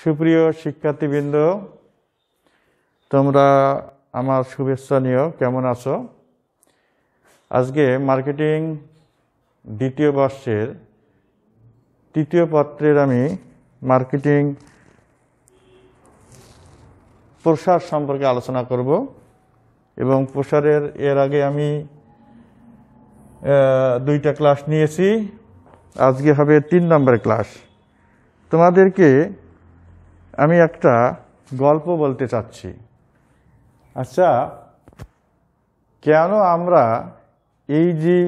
সুপ্রিয় শিক্ষার্থীবৃন্দ তোমরা আমার শুভেচ্ছা কেমন আছো আজকে মার্কেটিং দ্বিতীয় বর্ষের তৃতীয় পত্রের আমি মার্কেটিং প্রসার সম্পর্কে আলোচনা করব এবং প্রসারের এর আগে আমি দুইটা ক্লাস নিয়েছি আজকে হবে তিন নম্বর ক্লাস তোমাদেরকে আমি একটা গল্প বলতে চাচ্ছি আচ্ছা কেন আমরা এই যে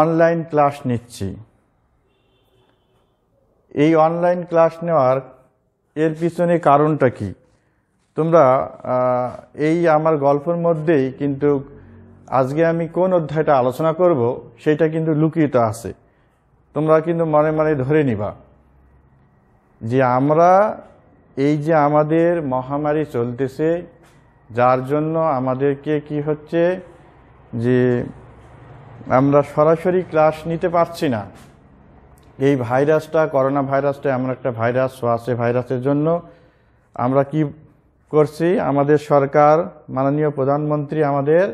অনলাইন ক্লাস নিচ্ছি এই অনলাইন ক্লাস নেওয়ার এর পিছনে কারণটা কি তোমরা এই আমার গল্পের মধ্যেই কিন্তু আজকে আমি কোন অধ্যায়টা আলোচনা করব সেটা কিন্তু লুকিয়ে আছে তোমরা কিন্তু মনে মনে ধরে নিবা যে আমরা এই যে আমাদের মহামারী চলতেছে যার জন্য আমাদেরকে কি হচ্ছে যে আমরা সরাসরি ক্লাস নিতে পারছি না এই ভাইরাসটা করোনা ভাইরাসটা এমন একটা ভাইরাস সোয়াশে ভাইরাসের জন্য আমরা কি করছি আমাদের সরকার মাননীয় প্রধানমন্ত্রী আমাদের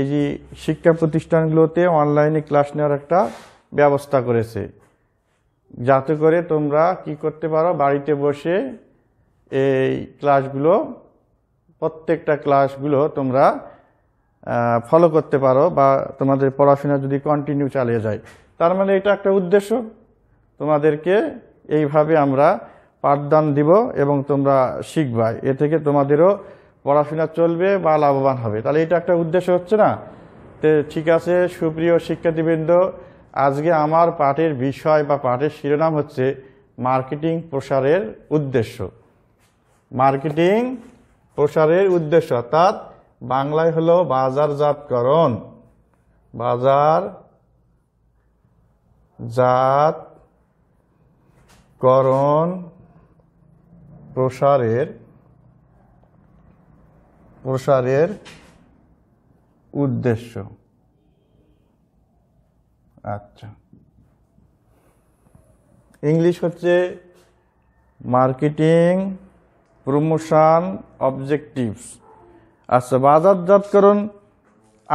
এই যে শিক্ষা প্রতিষ্ঠানগুলোতে অনলাইনে ক্লাস নেওয়ার একটা ব্যবস্থা করেছে যাতে করে তোমরা কি করতে পারো বাড়িতে বসে এই ক্লাসগুলো প্রত্যেকটা ক্লাসগুলো তোমরা ফলো করতে পারো বা তোমাদের পড়াশোনা যদি কন্টিনিউ চালিয়ে যায় তার মানে এটা একটা উদ্দেশ্য তোমাদেরকে এইভাবে আমরা পাঠদান দিব এবং তোমরা শিখবা এ থেকে তোমাদেরও পড়াশোনা চলবে বা লাভবান হবে তাহলে এটা একটা উদ্দেশ্য হচ্ছে না তো ঠিক আছে সুপ্রিয় শিক্ষার্থীবৃন্দ আজকে আমার পাঠের বিষয় বা পাঠের শিরোনাম হচ্ছে মার্কেটিং প্রসারের উদ্দেশ্য মার্কেটিং প্রসারের উদ্দেশ্য অর্থাৎ বাংলায় হলো বাজারজাতকরণ বাজার জাতকরণ প্রসারের প্রসারের উদ্দেশ্য আচ্ছা ইংলিশ হচ্ছে মার্কেটিং প্রমোশন অবজেক্টিভস আচ্ছা বাজারজাতকরণ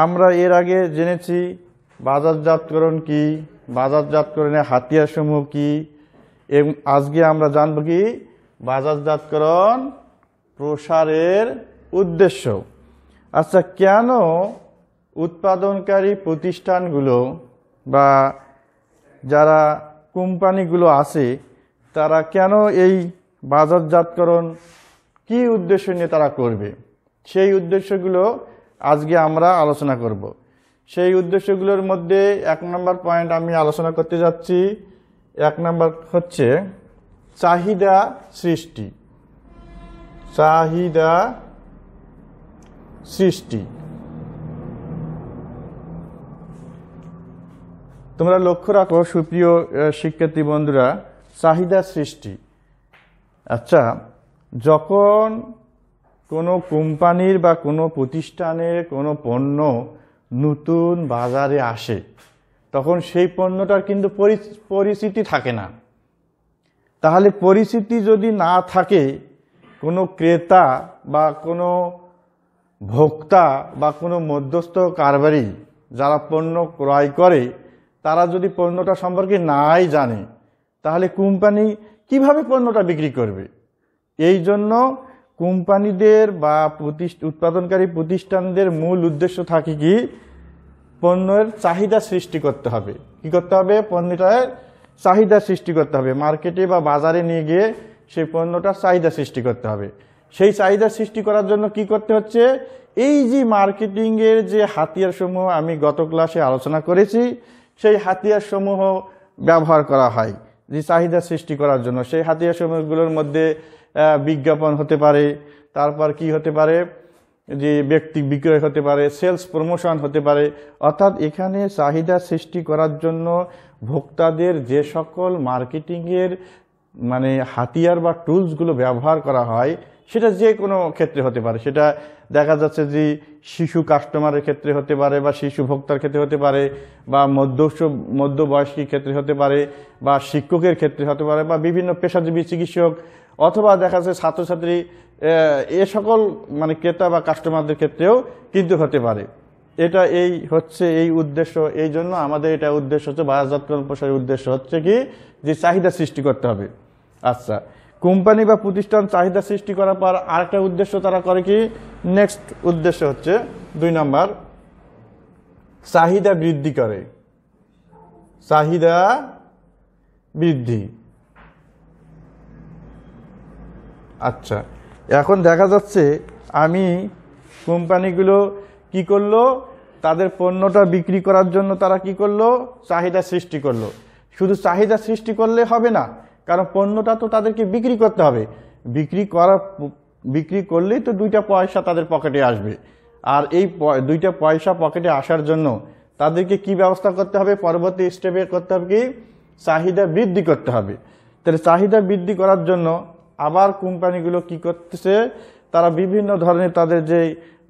আমরা এর আগে জেনেছি বাজারজাতকরণ কি বাজারজাতকরণের হাতিয়ারসমূহ কি এবং আজকে আমরা জানব কি বাজারজাতকরণ প্রসারের উদ্দেশ্য আচ্ছা কেন উৎপাদনকারী প্রতিষ্ঠানগুলো বা যারা কোম্পানিগুলো আছে তারা কেন এই বাজারজাতকরণ কি উদ্দেশ্য নিয়ে তারা করবে সেই উদ্দেশ্যগুলো আজকে আমরা আলোচনা করব। সেই উদ্দেশ্যগুলোর মধ্যে এক নম্বর পয়েন্ট আমি আলোচনা করতে যাচ্ছি এক নম্বর হচ্ছে চাহিদা সৃষ্টি চাহিদা সৃষ্টি তোমরা লক্ষ্য রাখো সুপ্রিয় শিক্ষার্থী বন্ধুরা চাহিদা সৃষ্টি আচ্ছা যখন কোনো কোম্পানির বা কোনো প্রতিষ্ঠানের কোনো পণ্য নতুন বাজারে আসে তখন সেই পণ্যটার কিন্তু পরিচিতি থাকে না তাহলে পরিচিতি যদি না থাকে কোনো ক্রেতা বা কোনো ভোক্তা বা কোনো মধ্যস্থ কারবারি যারা পণ্য ক্রয় করে তারা যদি পণ্যটা সম্পর্কে নাই জানে তাহলে কোম্পানি কিভাবে পণ্যটা বিক্রি করবে এই জন্য কোম্পানিদের বা উৎপাদনকারী প্রতিষ্ঠানদের মূল উদ্দেশ্য থাকে কি পণ্যের চাহিদা সৃষ্টি করতে হবে কি করতে হবে পণ্যটার চাহিদা সৃষ্টি করতে হবে মার্কেটে বা বাজারে নিয়ে গিয়ে সেই পণ্যটার চাহিদা সৃষ্টি করতে হবে সেই চাহিদা সৃষ্টি করার জন্য কি করতে হচ্ছে এই যে মার্কেটিংয়ের যে হাতিয়ারসমূহ আমি গত ক্লাসে আলোচনা করেছি সেই হাতিয়ারসমূহ ব্যবহার করা হয় যে চাহিদা সৃষ্টি করার জন্য সেই হাতিয়ার সমূহগুলোর মধ্যে বিজ্ঞাপন হতে পারে তারপর কি হতে পারে যে ব্যক্তি বিক্রয় হতে পারে সেলস প্রমোশন হতে পারে অর্থাৎ এখানে চাহিদা সৃষ্টি করার জন্য ভোক্তাদের যে সকল মার্কেটিংয়ের মানে হাতিয়ার বা টুলসগুলো ব্যবহার করা হয় সেটা যে কোনো ক্ষেত্রে হতে পারে সেটা দেখা যাচ্ছে যে শিশু কাস্টমারের ক্ষেত্রে হতে পারে বা শিশু ভোক্তার ক্ষেত্রে হতে পারে বা মধ্য মধ্যবয়স্কীর ক্ষেত্রে হতে পারে বা শিক্ষকের ক্ষেত্রে হতে পারে বা বিভিন্ন পেশাজীবী চিকিৎসক অথবা দেখা যাচ্ছে ছাত্রছাত্রী এ সকল মানে ক্রেতা বা কাস্টমারদের ক্ষেত্রেও কিন্তু হতে পারে এটা এই হচ্ছে এই উদ্দেশ্য এই জন্য আমাদের এটা উদ্দেশ্য হচ্ছে বাজারজাতকরণ প্রসারের উদ্দেশ্য হচ্ছে কি যে চাহিদা সৃষ্টি করতে হবে আচ্ছা কোম্পানি বা প্রতিষ্ঠান চাহিদা সৃষ্টি করার পর আরেকটা উদ্দেশ্য তারা করে কি নেক্সট উদ্দেশ্য হচ্ছে দুই নম্বর চাহিদা বৃদ্ধি করে চাহিদা বৃদ্ধি আচ্ছা এখন দেখা যাচ্ছে আমি কোম্পানিগুলো কি করলো তাদের পণ্যটা বিক্রি করার জন্য তারা কি করলো চাহিদা সৃষ্টি করলো শুধু চাহিদা সৃষ্টি করলে হবে না কারণ পণ্যটা তো তাদেরকে বিক্রি করতে হবে বিক্রি করা বিক্রি করলেই তো দুইটা পয়সা তাদের পকেটে আসবে আর এই দুইটা পয়সা পকেটে আসার জন্য তাদেরকে কি ব্যবস্থা করতে হবে পরবর্তী স্টেপে করতে হবে কি চাহিদা বৃদ্ধি করতে হবে তাহলে চাহিদা বৃদ্ধি করার জন্য আবার কোম্পানিগুলো কি করতেছে তারা বিভিন্ন ধরনের তাদের যে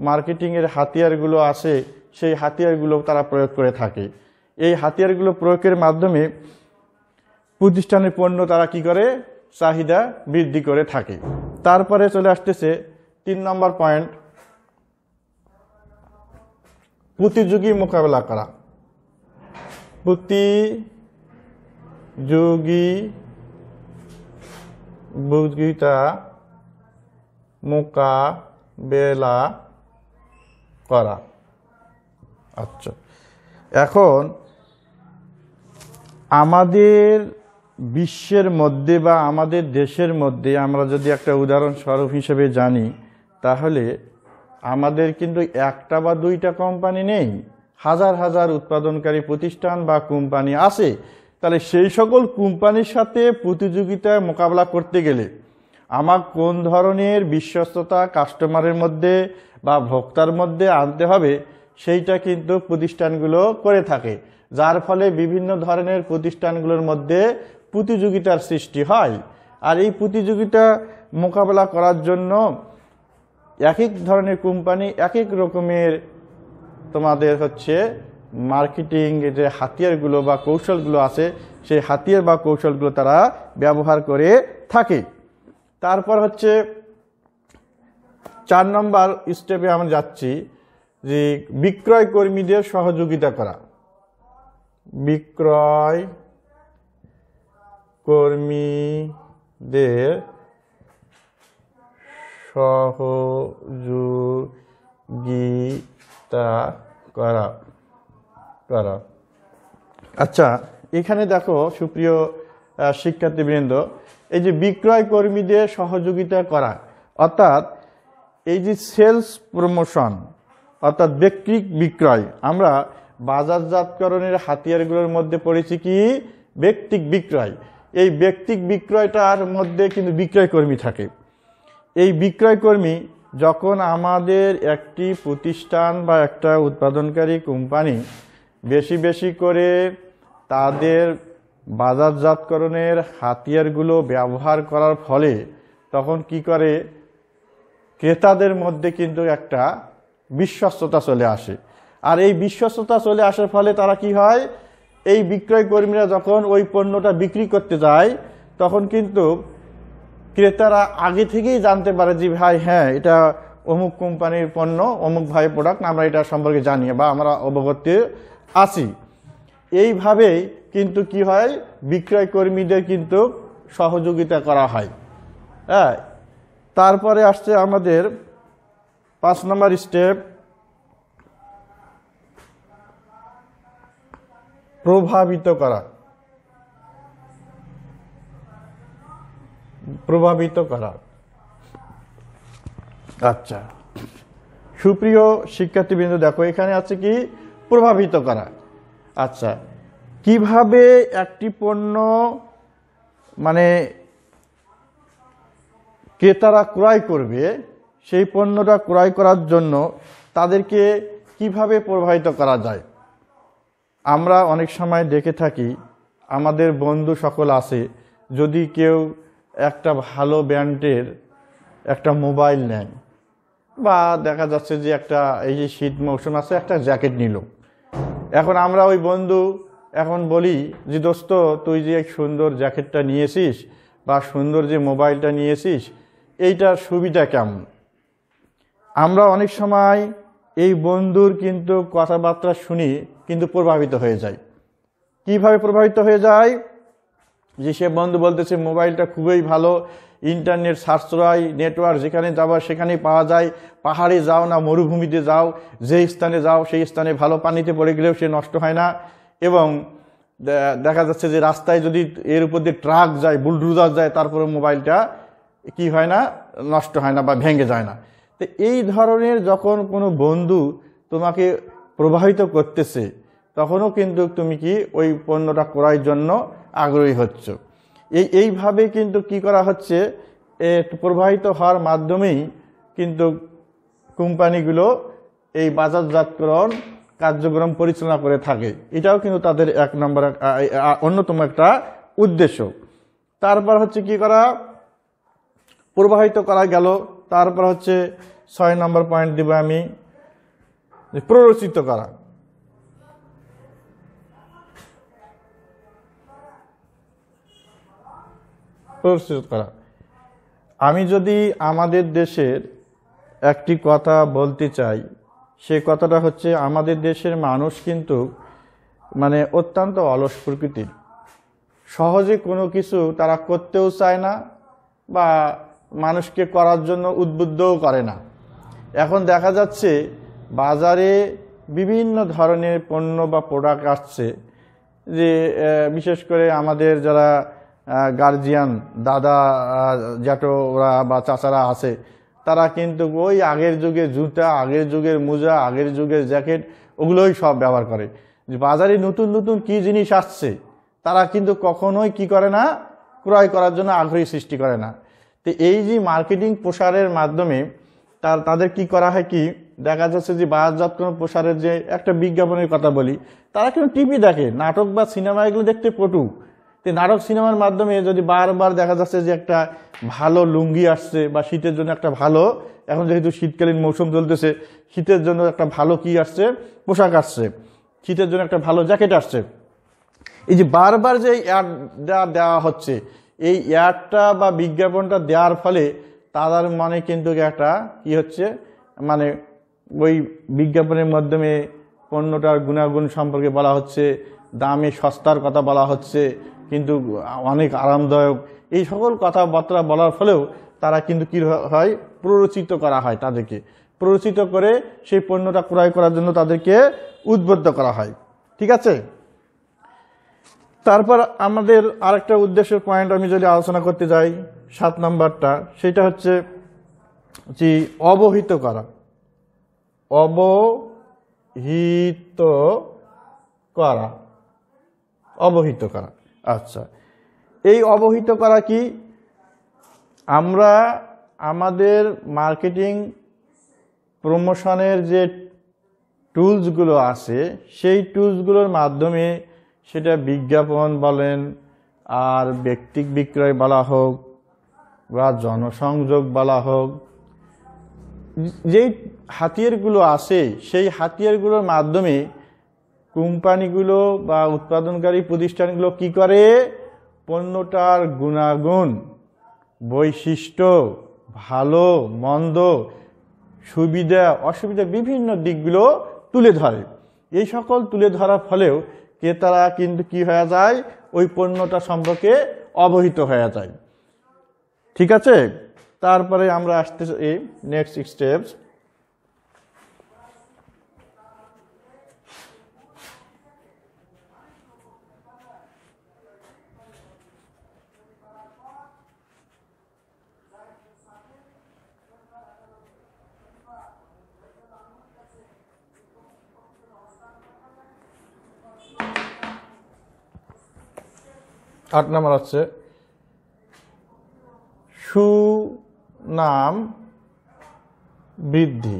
মার্কেটিংয়ের হাতিয়ারগুলো আছে সেই হাতিয়ারগুলো তারা প্রয়োগ করে থাকে এই হাতিয়ারগুলো প্রয়োগের মাধ্যমে প্রতিষ্ঠানের পণ্য তারা কি করে চাহিদা বৃদ্ধি করে থাকে তারপরে চলে আসতেছে তিন নম্বর পয়েন্ট প্রতিযোগী মোকাবেলা করা প্রতিযোগী বুদ্ধিতা মোকাবেলা করা আচ্ছা এখন আমাদের বিশ্বের মধ্যে বা আমাদের দেশের মধ্যে আমরা যদি একটা উদাহরণ স্বরূপ হিসেবে জানি তাহলে আমাদের কিন্তু একটা বা দুইটা কোম্পানি নেই হাজার হাজার উৎপাদনকারী প্রতিষ্ঠান বা কোম্পানি আছে তাহলে সেই সকল কোম্পানির সাথে প্রতিযোগিতায় মোকাবিলা করতে গেলে আমার কোন ধরনের বিশ্বস্ততা কাস্টমারের মধ্যে বা ভোক্তার মধ্যে আনতে হবে সেইটা কিন্তু প্রতিষ্ঠানগুলো করে থাকে যার ফলে বিভিন্ন ধরনের প্রতিষ্ঠানগুলোর মধ্যে প্রতিযোগিতার সৃষ্টি হয় আর এই প্রতিযোগিতা মোকাবেলা করার জন্য এক এক ধরনের কোম্পানি এক এক রকমের তোমাদের হচ্ছে মার্কেটিং যে হাতিয়ারগুলো বা কৌশলগুলো আছে সেই হাতিয়ার বা কৌশলগুলো তারা ব্যবহার করে থাকে তারপর হচ্ছে চার নম্বর স্টেপে আমরা যাচ্ছি যে বিক্রয় কর্মীদের সহযোগিতা করা বিক্রয় কর্মীদের সহযোগিতা করা করা আচ্ছা এখানে দেখো সুপ্রিয় শিক্ষার্থীবৃন্দ এই যে বিক্রয় কর্মীদের সহযোগিতা করা অর্থাৎ এই যে সেলস প্রমোশন অর্থাৎ ব্যক্তিক বিক্রয় আমরা বাজারজাতকরণের হাতিয়ারগুলোর মধ্যে পড়েছি কি ব্যক্তিক বিক্রয় এই ব্যক্তিক বিক্রয়টার মধ্যে কিন্তু বিক্রয়কর্মী থাকে এই বিক্রয়কর্মী যখন আমাদের একটি প্রতিষ্ঠান বা একটা উৎপাদনকারী কোম্পানি বেশি বেশি করে তাদের বাজারজাতকরণের হাতিয়ারগুলো ব্যবহার করার ফলে তখন কি করে ক্রেতাদের মধ্যে কিন্তু একটা বিশ্বস্ততা চলে আসে আর এই বিশ্বস্ততা চলে আসার ফলে তারা কি হয় এই বিক্রয় কর্মীরা যখন ওই পণ্যটা বিক্রি করতে যায় তখন কিন্তু ক্রেতারা আগে থেকেই জানতে পারে যে ভাই হ্যাঁ এটা অমুক কোম্পানির পণ্য অমুক ভাই প্রোডাক্ট আমরা এটা সম্পর্কে জানি বা আমরা অবগত আছি এইভাবেই কিন্তু কি হয় বিক্রয় কর্মীদের কিন্তু সহযোগিতা করা হয় হ্যাঁ তারপরে আসছে আমাদের পাঁচ নম্বর স্টেপ প্রভাবিত করা প্রভাবিত করা আচ্ছা সুপ্রিয় শিক্ষার্থীবৃন্দ দেখো এখানে আছে কি প্রভাবিত করা আচ্ছা কিভাবে একটি পণ্য মানে ক্রেতারা ক্রয় করবে সেই পণ্যটা ক্রয় করার জন্য তাদেরকে কিভাবে প্রভাবিত করা যায় আমরা অনেক সময় ডেকে থাকি আমাদের বন্ধু সকল আছে যদি কেউ একটা ভালো ব্র্যান্ডের একটা মোবাইল নেয় বা দেখা যাচ্ছে যে একটা এই যে শীত মৌসুম আছে একটা জ্যাকেট নিল এখন আমরা ওই বন্ধু এখন বলি যে দোস্ত তুই যে সুন্দর জ্যাকেটটা নিয়েছিস বা সুন্দর যে মোবাইলটা নিয়েছিস এইটার সুবিধা কেমন আমরা অনেক সময় এই বন্ধুর কিন্তু কথাবার্তা শুনি কিন্তু প্রভাবিত হয়ে যায় কিভাবে প্রভাবিত হয়ে যায় যে সে বন্ধু বলতেছে মোবাইলটা খুবই ভালো ইন্টারনেট সাশ্রয় নেটওয়ার্ক যেখানে যাওয়া সেখানে পাওয়া যায় পাহাড়ে যাও না মরুভূমিতে যাও যে স্থানে যাও সেই স্থানে ভালো পানিতে পড়ে গেলেও সে নষ্ট হয় না এবং দেখা যাচ্ছে যে রাস্তায় যদি এর উপর দিয়ে ট্রাক যায় বুলডুজার যায় তারপরে মোবাইলটা কি হয় না নষ্ট হয় না বা ভেঙে যায় না তো এই ধরনের যখন কোনো বন্ধু তোমাকে প্রবাহিত করতেছে তখনও কিন্তু তুমি কি ওই পণ্যটা করার জন্য আগ্রহী হচ্ছ এই এইভাবে কিন্তু কি করা হচ্ছে প্রবাহিত হওয়ার মাধ্যমেই কিন্তু কোম্পানিগুলো এই বাজারজাতকরণ কার্যক্রম পরিচালনা করে থাকে এটাও কিন্তু তাদের এক নম্বর অন্যতম একটা উদ্দেশ্য তারপর হচ্ছে কি করা প্রবাহিত করা গেল তারপর হচ্ছে ছয় নম্বর পয়েন্ট দেবো আমি প্ররোচিত করা প্ররোচিত করা আমি যদি আমাদের দেশের একটি কথা বলতে চাই সে কথাটা হচ্ছে আমাদের দেশের মানুষ কিন্তু মানে অত্যন্ত অলস প্রকৃতির সহজে কোনো কিছু তারা করতেও চায় না বা মানুষকে করার জন্য উদ্বুদ্ধও করে না এখন দেখা যাচ্ছে বাজারে বিভিন্ন ধরনের পণ্য বা প্রোডাক্ট আসছে যে বিশেষ করে আমাদের যারা গার্জিয়ান দাদা জ্যাঠোরা বা চাচারা আছে তারা কিন্তু ওই আগের যুগে জুতা আগের যুগের মোজা আগের যুগের জ্যাকেট ওগুলোই সব ব্যবহার করে বাজারে নতুন নতুন কি জিনিস আসছে তারা কিন্তু কখনোই কি করে না ক্রয় করার জন্য আগ্রহী সৃষ্টি করে না তো এই যে মার্কেটিং প্রসারের মাধ্যমে তার তাদের কি করা হয় কি দেখা যাচ্ছে যে বাজারজাত প্রসারের যে একটা বিজ্ঞাপনের কথা বলি তারা কিন্তু টিভি দেখে নাটক বা সিনেমা এগুলো দেখতে পটু তো নাটক সিনেমার মাধ্যমে যদি বারবার দেখা যাচ্ছে যে একটা ভালো লুঙ্গি আসছে বা শীতের জন্য একটা ভালো এখন যেহেতু শীতকালীন মৌসুম চলতেছে শীতের জন্য একটা ভালো কি আসছে পোশাক আসছে শীতের জন্য একটা ভালো জ্যাকেট আসছে এই যে বারবার যে অ্যাডটা দেওয়া হচ্ছে এই অ্যাডটা বা বিজ্ঞাপনটা দেওয়ার ফলে তাদের মানে কিন্তু একটা কি হচ্ছে মানে ওই বিজ্ঞাপনের মাধ্যমে পণ্যটার গুণাগুণ সম্পর্কে বলা হচ্ছে দামে সস্তার কথা বলা হচ্ছে কিন্তু অনেক আরামদায়ক এই সকল কথাবার্তা বলার ফলেও তারা কিন্তু কী হয় প্ররোচিত করা হয় তাদেরকে প্ররোচিত করে সেই পণ্যটা ক্রয় করার জন্য তাদেরকে উদ্বুদ্ধ করা হয় ঠিক আছে তারপর আমাদের আরেকটা উদ্দেশ্যের পয়েন্ট আমি যদি আলোচনা করতে যাই সাত নম্বরটা সেটা হচ্ছে যে অবহিত করা অবহিত করা অবহিত করা আচ্ছা এই অবহিত করা কি আমরা আমাদের মার্কেটিং প্রমোশনের যে টুলসগুলো আছে সেই টুলসগুলোর মাধ্যমে সেটা বিজ্ঞাপন বলেন আর ব্যক্তিক বিক্রয় বলা হোক বা জনসংযোগ বলা হোক যেই হাতিয়ারগুলো আছে সেই হাতিয়ারগুলোর মাধ্যমে কোম্পানিগুলো বা উৎপাদনকারী প্রতিষ্ঠানগুলো কি করে পণ্যটার গুণাগুণ বৈশিষ্ট্য ভালো মন্দ সুবিধা অসুবিধা বিভিন্ন দিকগুলো তুলে ধরে এই সকল তুলে ধরার ফলেও ক্রেতারা কিন্তু কি হয়ে যায় ওই পণ্যটা সম্পর্কে অবহিত হয়ে যায় ঠিক আছে তারপরে আমরা আসতে নেক্সট স্টেপস আট নাম্বার হচ্ছে সুনাম বৃদ্ধি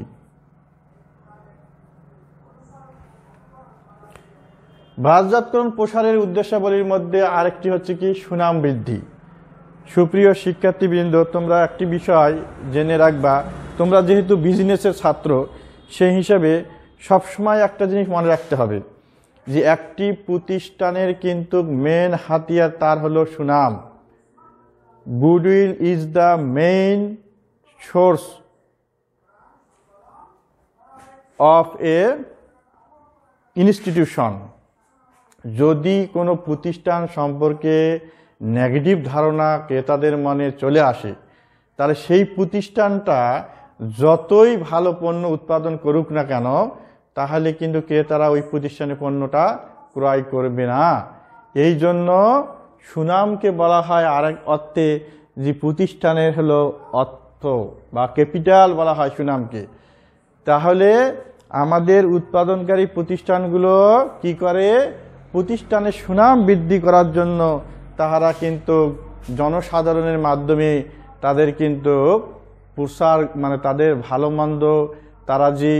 ভারতজাতকরণ প্রসারের উদ্দেশ্যাবলীর মধ্যে আরেকটি হচ্ছে কি সুনাম বৃদ্ধি সুপ্রিয় শিক্ষার্থীবৃন্দ তোমরা একটি বিষয় জেনে রাখবা তোমরা যেহেতু বিজনেসের ছাত্র সেই হিসাবে সবসময় একটা জিনিস মনে রাখতে হবে যে একটি প্রতিষ্ঠানের কিন্তু মেন হাতিয়ার তার হলো সুনাম goodwill is the main source of a institution যদি কোনো প্রতিষ্ঠান সম্পর্কে নেগেটিভ ধারণা ক্রেতাদের মনে চলে আসে তাহলে সেই প্রতিষ্ঠানটা যতই ভালো পণ্য উৎপাদন করুক না কেন তাহলে কিন্তু ক্রেতারা ওই প্রতিষ্ঠানে পণ্যটা ক্রয় করবে না এই জন্য সুনামকে বলা হয় আরেক অর্থে যে প্রতিষ্ঠানের হলো অর্থ বা ক্যাপিটাল বলা হয় সুনামকে তাহলে আমাদের উৎপাদনকারী প্রতিষ্ঠানগুলো কি করে প্রতিষ্ঠানের সুনাম বৃদ্ধি করার জন্য তাহারা কিন্তু জনসাধারণের মাধ্যমে তাদের কিন্তু প্রসার মানে তাদের ভালো মন্দ তারা যে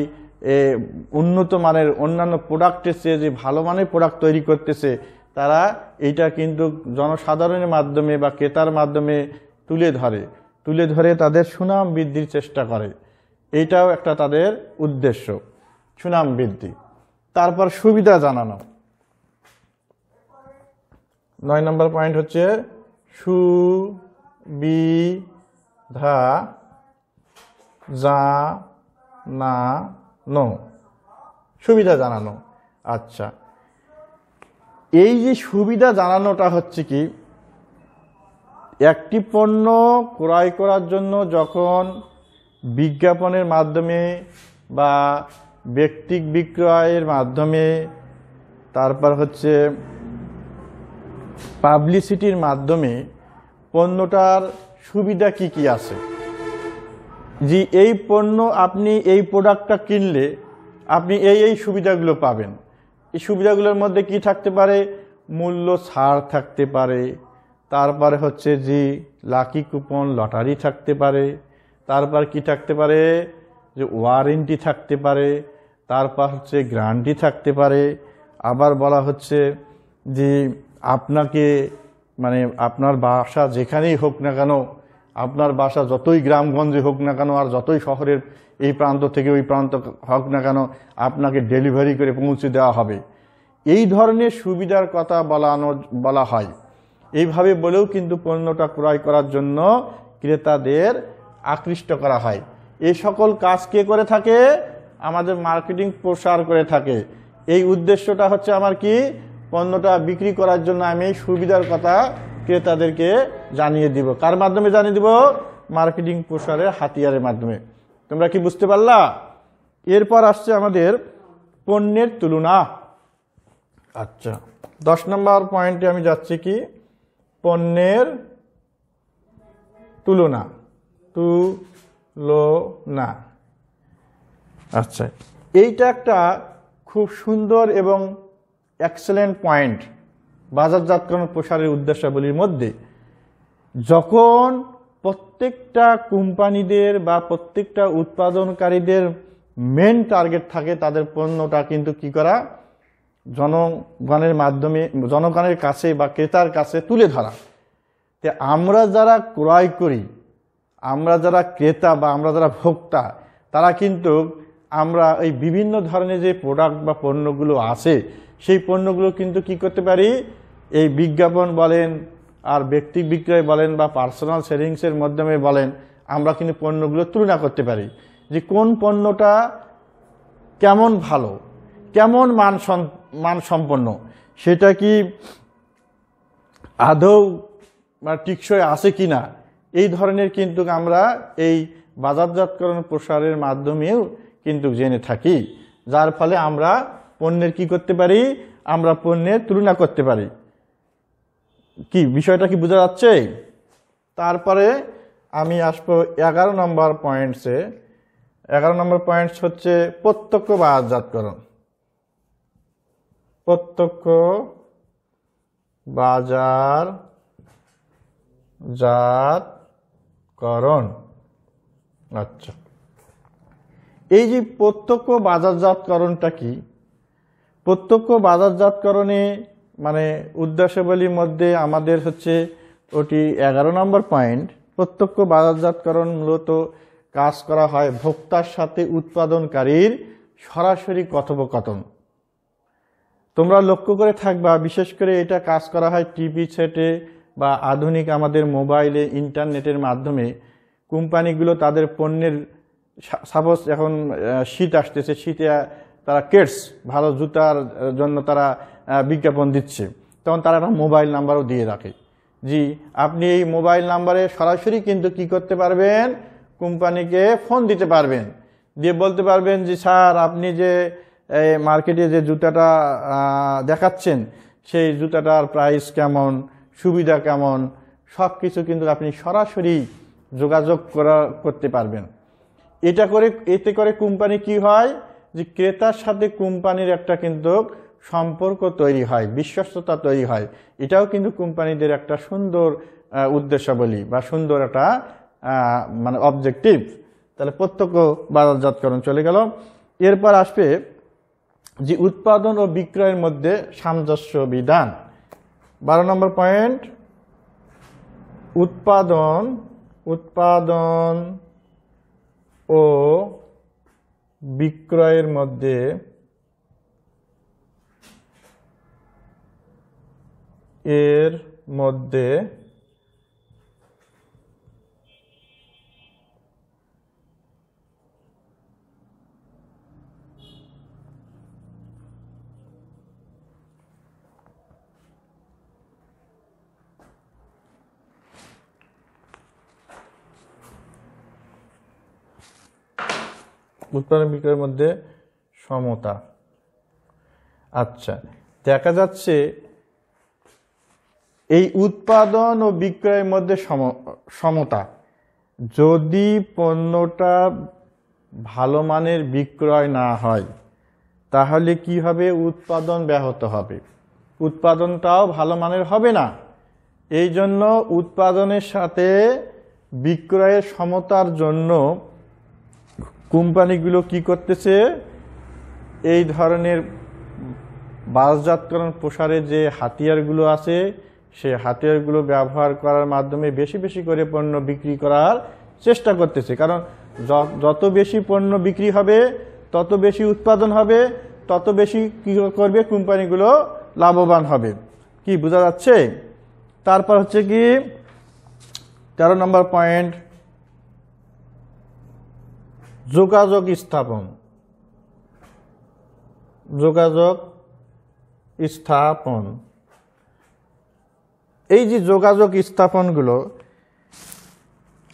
উন্নত মানের অন্যান্য প্রোডাক্টের চেয়ে যে ভালো মানের প্রোডাক্ট তৈরি করতেছে তারা এটা কিন্তু জনসাধারণের মাধ্যমে বা ক্রেতার মাধ্যমে তুলে ধরে তুলে ধরে তাদের সুনাম বৃদ্ধির চেষ্টা করে এইটাও একটা তাদের উদ্দেশ্য সুনাম বৃদ্ধি তারপর সুবিধা জানানো নয় নম্বর পয়েন্ট হচ্ছে সুবিধা যা না নো সুবিধা জানানো আচ্ছা এই যে সুবিধা জানানোটা হচ্ছে কি একটি পণ্য ক্রয় করার জন্য যখন বিজ্ঞাপনের মাধ্যমে বা ব্যক্তিক বিক্রয়ের মাধ্যমে তারপর হচ্ছে পাবলিসিটির মাধ্যমে পণ্যটার সুবিধা কি কি আছে যে এই পণ্য আপনি এই প্রোডাক্টটা কিনলে আপনি এই এই সুবিধাগুলো পাবেন এই সুবিধাগুলোর মধ্যে কি থাকতে পারে মূল্য ছাড় থাকতে পারে তারপরে হচ্ছে যে লাকি কুপন লটারি থাকতে পারে তারপর কি থাকতে পারে যে ওয়ারেন্টি থাকতে পারে তারপর হচ্ছে গ্যারান্টি থাকতে পারে আবার বলা হচ্ছে যে আপনাকে মানে আপনার বাসা যেখানেই হোক না কেন আপনার বাসা যতই গ্রামগঞ্জে হোক না কেন আর যতই শহরের এই প্রান্ত থেকে ওই প্রান্ত হোক না কেন আপনাকে ডেলিভারি করে পৌঁছে দেওয়া হবে এই ধরনের সুবিধার কথা বলানো বলা হয় এইভাবে বলেও কিন্তু পণ্যটা ক্রয় করার জন্য ক্রেতাদের আকৃষ্ট করা হয় এই সকল কাজ কে করে থাকে আমাদের মার্কেটিং প্রসার করে থাকে এই উদ্দেশ্যটা হচ্ছে আমার কি পণ্যটা বিক্রি করার জন্য আমি সুবিধার কথা ক্রেতাদেরকে জানিয়ে দিব কার মাধ্যমে জানিয়ে দিব মার্কেটিং প্রসারের হাতিয়ারের মাধ্যমে তোমরা কি বুঝতে পারলা এরপর আসছে আমাদের পণ্যের তুলনা আচ্ছা দশ নম্বর পয়েন্টে আমি যাচ্ছি কি পণ্যের তুলনা তুলনা আচ্ছা এইটা একটা খুব সুন্দর এবং এক্সেলেন্ট পয়েন্ট বাজারজাতকরণ প্রসারের উদ্দেশ্যাবলীর মধ্যে যখন প্রত্যেকটা কোম্পানিদের বা প্রত্যেকটা উৎপাদনকারীদের মেন টার্গেট থাকে তাদের পণ্যটা কিন্তু কি করা জনগণের মাধ্যমে জনগণের কাছে বা ক্রেতার কাছে তুলে ধরা তে আমরা যারা ক্রয় করি আমরা যারা ক্রেতা বা আমরা যারা ভোক্তা তারা কিন্তু আমরা এই বিভিন্ন ধরনের যে প্রোডাক্ট বা পণ্যগুলো আছে সেই পণ্যগুলো কিন্তু কি করতে পারি এই বিজ্ঞাপন বলেন আর ব্যক্তি বিক্রয় বলেন বা পার্সোনাল সেভিংসের মাধ্যমে বলেন আমরা কিন্তু পণ্যগুলো তুলনা করতে পারি যে কোন পণ্যটা কেমন ভালো কেমন মান মান সম্পন্ন সেটা কি আদৌ বা টিকসই আছে কি না এই ধরনের কিন্তু আমরা এই বাজারজাতকরণ প্রসারের মাধ্যমেও কিন্তু জেনে থাকি যার ফলে আমরা পণ্যের কি করতে পারি আমরা পণ্যের তুলনা করতে পারি কি বিষয়টা কি বোঝা যাচ্ছে তারপরে আমি আসবো এগারো নম্বর পয়েন্টসে এগারো নম্বর পয়েন্টস হচ্ছে প্রত্যক্ষ বাজারজাতকরণ প্রত্যক্ষ বাজার জাতকরণ আচ্ছা এই যে প্রত্যক্ষ বাজারজাতকরণটা কি প্রত্যক্ষ বাজারজাতকরণে মানে উদ্দেশ্যাবলীর মধ্যে আমাদের হচ্ছে ওটি এগারো নম্বর পয়েন্ট প্রত্যক্ষ বাজারজাতকরণ মূলত কাজ করা হয় ভোক্তার সাথে উৎপাদনকারীর সরাসরি কথোপকথন তোমরা লক্ষ্য করে থাকবা বিশেষ করে এটা কাজ করা হয় টিভি সেটে বা আধুনিক আমাদের মোবাইলে ইন্টারনেটের মাধ্যমে কোম্পানিগুলো তাদের পণ্যের সাপোজ এখন শীত আসতেছে শীতে তারা কেটস ভালো জুতার জন্য তারা বিজ্ঞাপন দিচ্ছে তখন তারা একটা মোবাইল নাম্বারও দিয়ে রাখে জি আপনি এই মোবাইল নাম্বারে সরাসরি কিন্তু কি করতে পারবেন কোম্পানিকে ফোন দিতে পারবেন দিয়ে বলতে পারবেন যে স্যার আপনি যে মার্কেটে যে জুতাটা দেখাচ্ছেন সেই জুতাটার প্রাইস কেমন সুবিধা কেমন সব কিছু কিন্তু আপনি সরাসরি যোগাযোগ করা করতে পারবেন এটা করে এতে করে কোম্পানি কি হয় যে ক্রেতার সাথে কোম্পানির একটা কিন্তু সম্পর্ক তৈরি হয় বিশ্বস্ততা তৈরি হয় এটাও কিন্তু কোম্পানিদের একটা সুন্দর উদ্দেশ্যাবলী বা সুন্দর একটা মানে অবজেক্টিভ তাহলে প্রত্যক্ষ বাজারজাতকরণ চলে গেল এরপর আসবে যে উৎপাদন ও বিক্রয়ের মধ্যে সামঞ্জস্য বিধান বারো নম্বর পয়েন্ট উৎপাদন উৎপাদন ও বিক্রয়ের মধ্যে এর মধ্যে উৎপাদন বিক্রয়ের মধ্যে সমতা আচ্ছা দেখা যাচ্ছে এই উৎপাদন ও বিক্রয়ের মধ্যে সমতা যদি পণ্যটা ভালো মানের বিক্রয় না হয় তাহলে কি হবে উৎপাদন ব্যাহত হবে উৎপাদনটাও ভালো মানের হবে না এই জন্য উৎপাদনের সাথে বিক্রয়ের সমতার জন্য কোম্পানিগুলো কি করতেছে এই ধরনের বাসজাতকরণ প্রসারে যে হাতিয়ারগুলো আছে সে হাতিয়ারগুলো ব্যবহার করার মাধ্যমে বেশি বেশি করে পণ্য বিক্রি করার চেষ্টা করতেছে কারণ যত বেশি পণ্য বিক্রি হবে তত বেশি উৎপাদন হবে তত বেশি কী করবে কোম্পানিগুলো লাভবান হবে কি বোঝা যাচ্ছে তারপর হচ্ছে কি তেরো নম্বর পয়েন্ট যোগাযোগ স্থাপন যোগাযোগ স্থাপন এই যে যোগাযোগ স্থাপনগুলো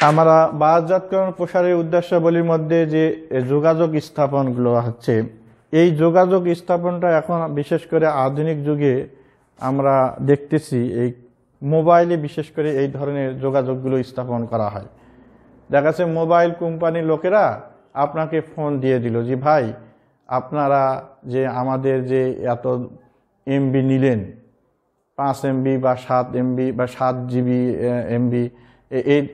আমরা বাজাতকরণ প্রসারের উদ্দেশ্যাবলীর মধ্যে যে যোগাযোগ স্থাপনগুলো হচ্ছে এই যোগাযোগ স্থাপনটা এখন বিশেষ করে আধুনিক যুগে আমরা দেখতেছি এই মোবাইলে বিশেষ করে এই ধরনের যোগাযোগগুলো স্থাপন করা হয় দেখা যাচ্ছে মোবাইল কোম্পানির লোকেরা আপনাকে ফোন দিয়ে দিল যে ভাই আপনারা যে আমাদের যে এত এমবি নিলেন পাঁচ এমবি বা সাত এমবি বা সাত জিবি এমবি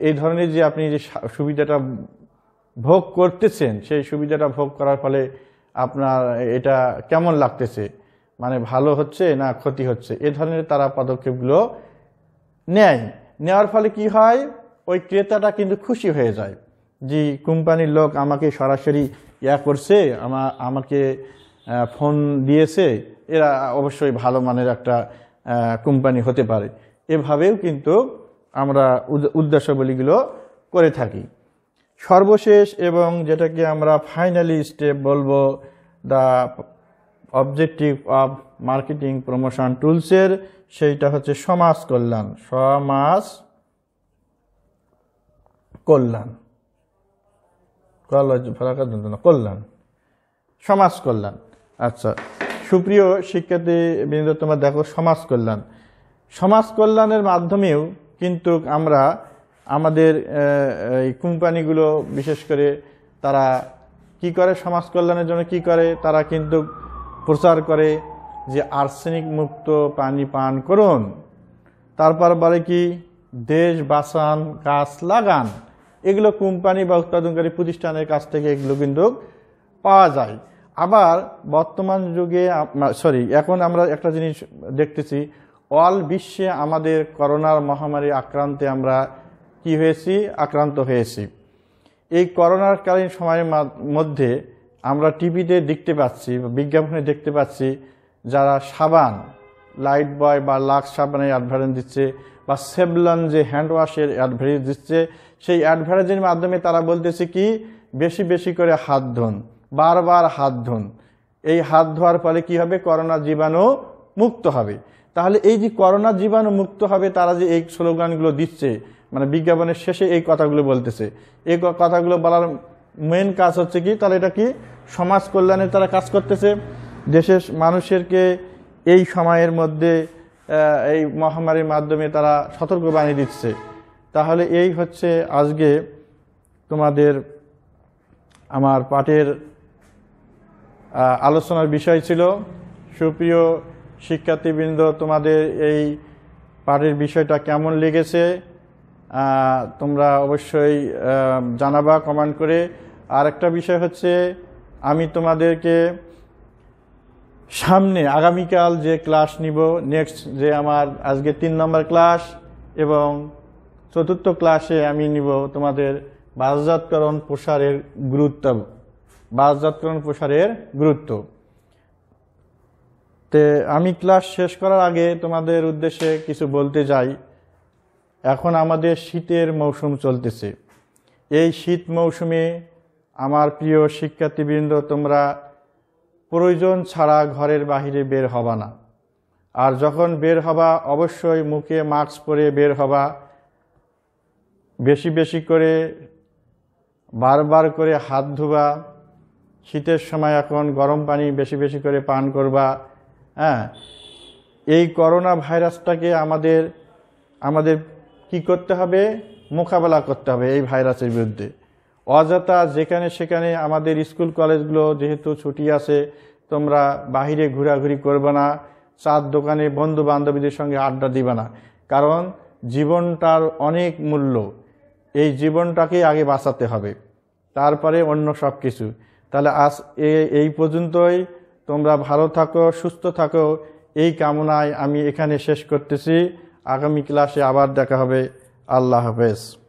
এই ধরনের যে আপনি যে সুবিধাটা ভোগ করতেছেন সেই সুবিধাটা ভোগ করার ফলে আপনার এটা কেমন লাগতেছে মানে ভালো হচ্ছে না ক্ষতি হচ্ছে এ ধরনের তারা পদক্ষেপগুলো নেয় নেওয়ার ফলে কি হয় ওই ক্রেতাটা কিন্তু খুশি হয়ে যায় যে কোম্পানির লোক আমাকে সরাসরি ইয়া করছে আমা আমাকে ফোন দিয়েছে এরা অবশ্যই ভালো মানের একটা কোম্পানি হতে পারে এভাবেও কিন্তু আমরা উদ্দেশ্যাবলীগুলো করে থাকি সর্বশেষ এবং যেটাকে আমরা ফাইনালি স্টেপ বলবো the objective of marketing promotion টুলসের সেইটা হচ্ছে সমাজ কল্যাণ সমাজ কল্যাণ ফালাকার কল্যাণ সমাজ কল্যাণ আচ্ছা সুপ্রিয় শিক্ষার্থী বৃন্দ তোমরা দেখো সমাজ কল্যাণ সমাজ কল্যাণের মাধ্যমেও কিন্তু আমরা আমাদের এই কোম্পানিগুলো বিশেষ করে তারা কি করে সমাজ কল্যাণের জন্য কি করে তারা কিন্তু প্রচার করে যে আর্সেনিক মুক্ত পানি পান করুন তারপর বলে কি দেশ বাসান গাছ লাগান এগুলো কোম্পানি বা উৎপাদনকারী প্রতিষ্ঠানের কাছ থেকে এগুলো কিন্তু পাওয়া যায় আবার বর্তমান যুগে সরি এখন আমরা একটা জিনিস দেখতেছি অল বিশ্বে আমাদের করোনার মহামারী আক্রান্তে আমরা কি হয়েছি আক্রান্ত হয়েছি এই করোনারকালীন সময়ের মধ্যে আমরা টিভিতে দেখতে পাচ্ছি বিজ্ঞাপনে দেখতে পাচ্ছি যারা সাবান লাইট বয় বা লাক্স সাবানের অ্যাডভার্টাইজ দিচ্ছে বা সেভলন যে হ্যান্ড ওয়াশের অ্যাডভার্টাইজ দিচ্ছে সেই অ্যাডভার্টাইজের মাধ্যমে তারা বলতেছে কি বেশি বেশি করে হাত ধুন বারবার হাত ধুন এই হাত ধোয়ার ফলে কি হবে করোনা জীবাণু মুক্ত হবে তাহলে এই যে করোনা জীবাণু মুক্ত হবে তারা যে এই স্লোগানগুলো দিচ্ছে মানে বিজ্ঞাপনের শেষে এই কথাগুলো বলতেছে এই কথাগুলো বলার মেন কাজ হচ্ছে কি তাহলে এটা কি সমাজ কল্যাণে তারা কাজ করতেছে দেশের মানুষেরকে এই সময়ের মধ্যে এই মহামারীর মাধ্যমে তারা সতর্ক বানিয়ে দিচ্ছে তাহলে এই হচ্ছে আজকে তোমাদের আমার পাঠের আলোচনার বিষয় ছিল সুপ্রিয় শিক্ষার্থীবৃন্দ তোমাদের এই পাঠের বিষয়টা কেমন লেগেছে তোমরা অবশ্যই জানাবা কমেন্ট করে আর একটা বিষয় হচ্ছে আমি তোমাদেরকে সামনে আগামীকাল যে ক্লাস নিব নেক্সট যে আমার আজকে তিন নম্বর ক্লাস এবং চতুর্থ ক্লাসে আমি নিব তোমাদের বাসযাতকরণ প্রসারের গুরুত্ব বাসযাতকরণ প্রসারের গুরুত্ব তে আমি ক্লাস শেষ করার আগে তোমাদের উদ্দেশ্যে কিছু বলতে যাই এখন আমাদের শীতের মৌসুম চলতেছে এই শীত মৌসুমে আমার প্রিয় শিক্ষার্থীবৃন্দ তোমরা প্রয়োজন ছাড়া ঘরের বাহিরে বের হবা না আর যখন বের হবা অবশ্যই মুখে মাস্ক পরে বের হবা বেশি বেশি করে বারবার করে হাত ধোবা শীতের সময় এখন গরম পানি বেশি বেশি করে পান করবা হ্যাঁ এই করোনা ভাইরাসটাকে আমাদের আমাদের কি করতে হবে মোকাবেলা করতে হবে এই ভাইরাসের বিরুদ্ধে অযথা যেখানে সেখানে আমাদের স্কুল কলেজগুলো যেহেতু ছুটি আছে তোমরা বাহিরে ঘোরাঘুরি করবে না চার দোকানে বন্ধু বান্ধবীদের সঙ্গে আড্ডা দিবে না কারণ জীবনটার অনেক মূল্য এই জীবনটাকে আগে বাঁচাতে হবে তারপরে অন্য সব কিছু তাহলে আজ এই পর্যন্তই তোমরা ভালো থাকো সুস্থ থাকো এই কামনায় আমি এখানে শেষ করতেছি আগামী ক্লাসে আবার দেখা হবে আল্লাহ হাফেজ